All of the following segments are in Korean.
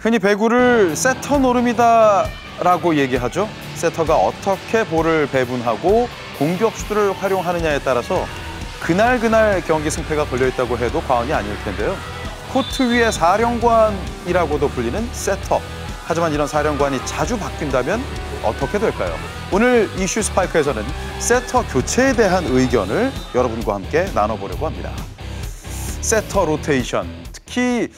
흔히 배구를 세터 노름이다라고 얘기하죠. 세터가 어떻게 볼을 배분하고 공격 수들을 활용하느냐에 따라서 그날 그날 경기 승패가 걸려있다고 해도 과언이 아닐 텐데요. 코트 위의 사령관이라고도 불리는 세터. 하지만 이런 사령관이 자주 바뀐다면 어떻게 될까요? 오늘 이슈 스파이크에서는 세터 교체에 대한 의견을 여러분과 함께 나눠보려고 합니다. 세터 로테이션. 특히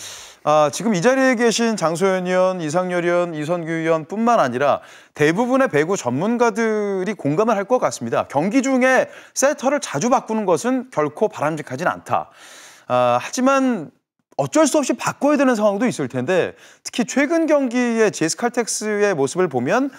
아, 지금 이 자리에 계신 장소연 의원, 이상열 의원, 이선규 의원뿐만 아니라 대부분의 배구 전문가들이 공감을 할 것 같습니다. 경기 중에 세터를 자주 바꾸는 것은 결코 바람직하진 않다. 아, 하지만 어쩔 수 없이 바꿔야 되는 상황도 있을 텐데 특히 최근 경기의 제스칼텍스의 모습을 보면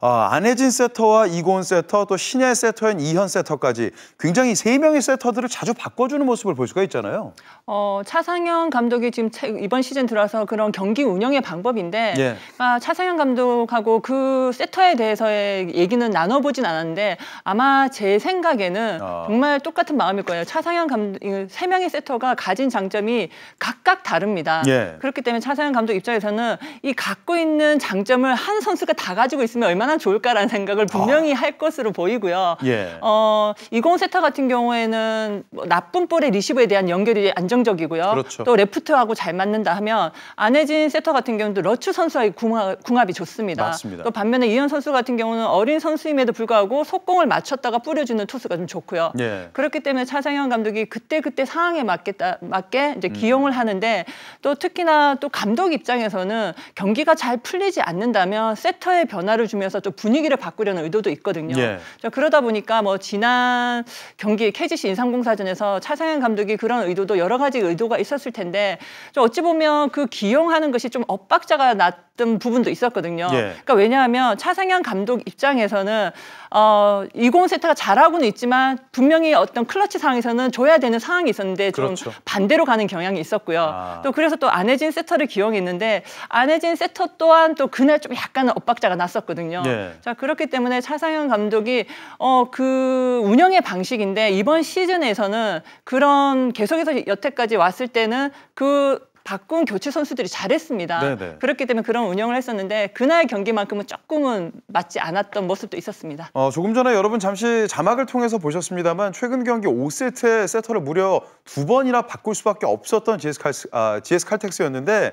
아, 안혜진 세터와 이고은 세터 또 신예 세터인 이현 세터까지 굉장히 세 명의 세터들을 자주 바꿔주는 모습을 볼 수가 있잖아요. 어, 차상현 감독이 지금 이번 시즌 들어서 그런 경기 운영의 방법인데 예. 아, 차상현 감독하고 그 세터에 대해서의 얘기는 나눠보진 않았는데 아마 제 생각에는 아. 정말 똑같은 마음일 거예요. 차상현 감독 세 명의 세터가 가진 장점이 각각 다릅니다. 예. 그렇기 때문에 차상현 감독 입장에서는 이 갖고 있는 장점을 한 선수가 다 가지고 있으면 얼마나 얼마나 좋을까라는 생각을 분명히 아. 할 것으로 보이고요. 예. 어, 20세타 같은 경우에는 뭐 나쁜 볼의 리시브에 대한 연결이 안정적이고요. 그렇죠. 또 레프트하고 잘 맞는다 하면 안혜진 세터 같은 경우도 러츠 선수와의 궁합, 이 좋습니다. 맞습니다. 또 반면에 이현 선수 같은 경우는 어린 선수임에도 불구하고 속공을 맞췄다가 뿌려주는 투수가 좀 좋고요. 예. 그렇기 때문에 차상현 감독이 그때 그때 상황에 맞겠다 맞게 이제 음. 기용을 음. 하는데 또 특히나 또 감독 입장에서는 경기가 잘 풀리지 않는다면 세터의 변화를 주면서 통해서 좀 분위기를 바꾸려는 의도도 있거든요. 예. 그러다 보니까 뭐 지난 경기 KGC 인상공사전에서 차상현 감독이 그런 의도도 여러 가지 의도가 있었을 텐데 어찌 보면 그 기용하는 것이 좀 엇박자가 났좀 부분도 있었거든요. 예. 그러니까 왜냐하면 차상현 감독 입장에서는 어, 20세트가 잘하고는 있지만 분명히 어떤 클러치 상황에서는 줘야 되는 상황이 있었는데 좀 그렇죠. 반대로 가는 경향이 있었고요. 아. 또 그래서 또 안혜진 세터를 기용했는데 안혜진 세터 또한 또 그날 좀 약간 엇박자가 났었거든요. 예. 자 그렇기 때문에 차상현 감독이 어, 그 운영의 방식인데 이번 시즌에서는 그런 계속해서 여태까지 왔을 때는 그 바꾼 교체 선수들이 잘했습니다. 네네. 그렇기 때문에 그런 운영을 했었는데 그날 경기만큼은 조금은 맞지 않았던 모습도 있었습니다. 어, 조금 전에 여러분 잠시 자막을 통해서 보셨습니다만 최근 경기 5세트 세터를 무려 두 번이나 바꿀 수밖에 없었던 GS, 칼, 아, GS 칼텍스였는데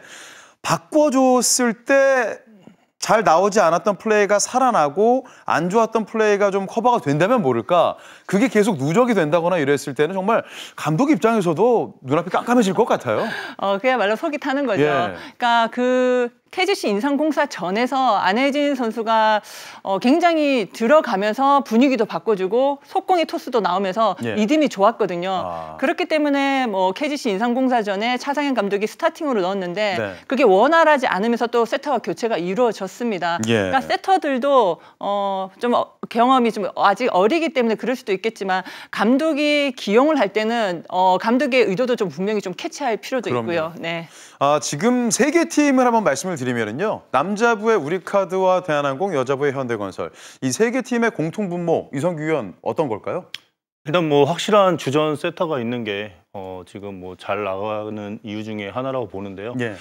바꿔줬을 때잘 나오지 않았던 플레이가 살아나고 안 좋았던 플레이가 좀 커버가 된다면 모를까 그게 계속 누적이 된다거나 이랬을 때는 정말 감독 입장에서도 눈앞이 깜깜해질 것 같아요. 어 그야말로 속이 타는 거죠. 예. 그러니까 그 KGC 인상공사 전에서 안혜진 선수가 어, 굉장히 들어가면서 분위기도 바꿔주고 속공의 토스도 나오면서 예. 리듬이 좋았거든요. 아. 그렇기 때문에 뭐 KGC 인상공사 전에 차상현 감독이 스타팅으로 넣었는데 네. 그게 원활하지 않으면서 또 세터와 교체가 이루어졌습니다. 예. 그러니까 세터들도 어, 좀 어, 경험이 좀 아직 어리기 때문에 그럴 수도 있겠지만 감독이 기용을 할 때는 어, 감독의 의도도 좀 분명히 좀 캐치할 필요도 그럼요. 있고요. 네. 아, 지금 세 개 팀을 한번 말씀을 말씀을 드리면요. 남자부의 우리카드와 대한항공, 여자부의 현대건설. 이 세 개 팀의 공통 분모, 이성규 의원 어떤 걸까요? 일단 뭐 확실한 주전 세터가 있는 게 어, 지금 뭐 잘 나가는 이유 중에 하나라고 보는데요. 예.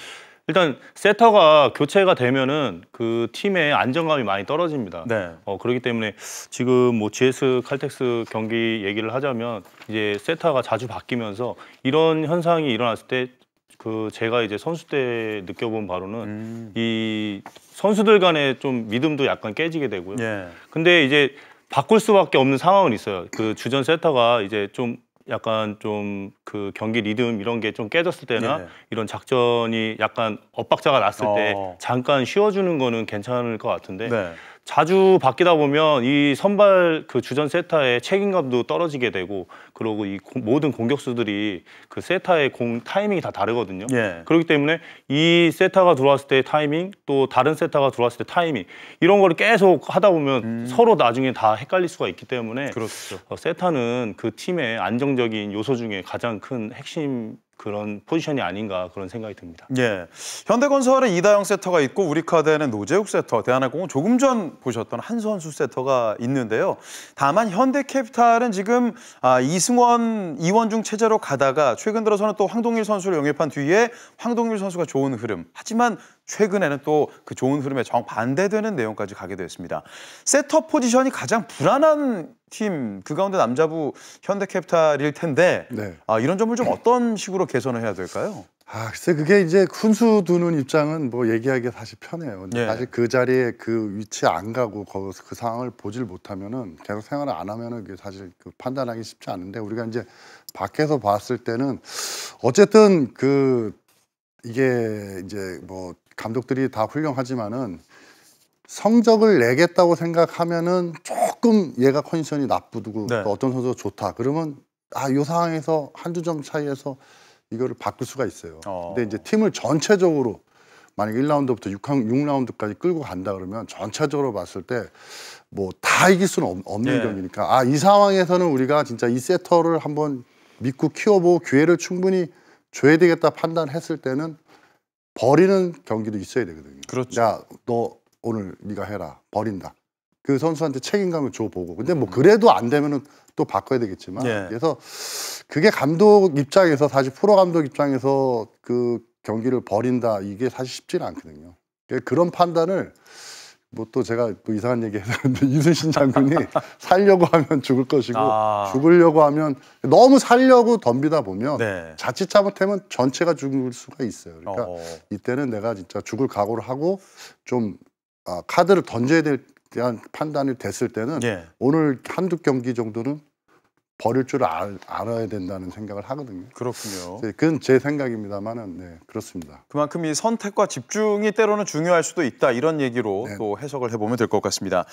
일단 세터가 교체가 되면은 그 팀의 안정감이 많이 떨어집니다. 네. 어 그렇기 때문에 지금 뭐 GS 칼텍스 경기 얘기를 하자면 이제 세터가 자주 바뀌면서 이런 현상이 일어났을 때그 제가 이제 선수 때 느껴본 바로는 음. 이 선수들 간에 좀 믿음도 약간 깨지게 되고요. 예. 근데 이제 바꿀 수밖에 없는 상황은 있어요. 그 주전 세터가 이제 좀 약간 좀 그 경기 리듬 이런 게 좀 깨졌을 때나 네 이런 작전이 약간 엇박자가 났을 어. 때 잠깐 쉬어주는 거는 괜찮을 것 같은데 네. 자주 바뀌다 보면 이 선발 그 주전 세타의 책임감도 떨어지게 되고 그리고 이 고, 모든 공격수들이 그 세타의 공 타이밍이 다 다르거든요. 예. 그렇기 때문에 이 세타가 들어왔을 때 타이밍 또 다른 세타가 들어왔을 때 타이밍 이런 거를 계속 하다 보면 음. 서로 나중에 다 헷갈릴 수가 있기 때문에 그렇죠. 어, 세타는 그 팀의 안정적인 요소 중에 가장 큰 핵심 그런 포지션이 아닌가 그런 생각이 듭니다. 예. 현대건설에 이다영 세터가 있고 우리카드에는 노재욱 세터, 대한항공은 조금 전 보셨던 한선수 세터가 있는데요. 다만 현대캐피탈은 지금 아, 이승원, 이원중 체제로 가다가 최근 들어서는 또 황동일 선수를 영입한 뒤에 황동일 선수가 좋은 흐름. 하지만 최근에는 또 그 좋은 흐름에 정반대되는 내용까지 가게 되었습니다. 세터 포지션이 가장 불안한 팀그 가운데 남자부 현대캐피탈일 텐데 네. 아, 이런 점을 좀 어떤 식으로 개선을 해야 될까요? 아, 글쎄 그게 이제 훈수 두는 입장은 뭐 얘기하기 사실 편해요. 근데 예. 사실 그 자리에 그 위치 안 가고 그, 그 상황을 보질 못하면은 계속 생활을 안 하면은 그게 사실 그 판단하기 쉽지 않은데 우리가 이제 밖에서 봤을 때는 어쨌든 그 이게 이제 뭐 감독들이 다 훌륭하지만은 성적을 내겠다고 생각하면은 조금 얘가 컨디션이 나쁘고 네. 또 어떤 선수가 좋다 그러면 아요 상황에서 한두 점 차이에서 이거를 바꿀 수가 있어요. 어. 근데 이제 팀을 전체적으로 만약 1라운드부터 6 6라운드까지 끌고 간다 그러면 전체적으로 봤을 때 뭐 다 이길 수는 없는 예. 경기니까 아 이 상황에서는 우리가 진짜 이 세터를 한번 믿고 키워보고 기회를 충분히 줘야 되겠다 판단했을 때는 버리는 경기도 있어야 되거든요. 그렇죠. 야너 오늘 네가 해라 버린다. 그 선수한테 책임감을 줘보고 근데 뭐 음. 그래도 안 되면은 또 바꿔야 되겠지만 예. 그래서 그게 감독 입장에서 사실 프로 감독 입장에서 그 경기를 버린다 이게 사실 쉽지는 않거든요. 그러니까 그런 판단을 뭐 또 제가 또 뭐 이상한 얘기 했는데 이순신 장군이 살려고 하면 죽을 것이고 아. 죽으려고 하면 너무 살려고 덤비다 보면 네. 자칫 잘못하면 전체가 죽을 수가 있어요. 그러니까 어. 이때는 내가 진짜 죽을 각오를 하고 좀 아, 카드를 던져야 될 대한 판단이 됐을 때는 예. 오늘 한두 경기 정도는 버릴 줄 알, 아야 된다는 생각을 하거든요. 그렇군요. 그건 제 생각입니다만은 네, 그렇습니다. 그만큼 이 선택과 집중이 때로는 중요할 수도 있다 이런 얘기로 네. 또 해석을 해보면 될 것 같습니다.